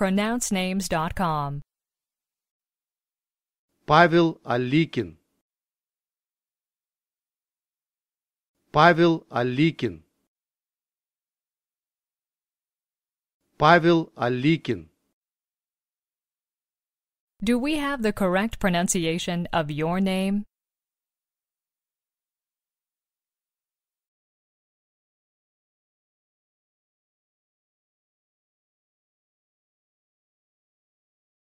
pronouncenames.com. Pavel Alikin Pavel Alikin Pavel Alikin Do we have the correct pronunciation of your name?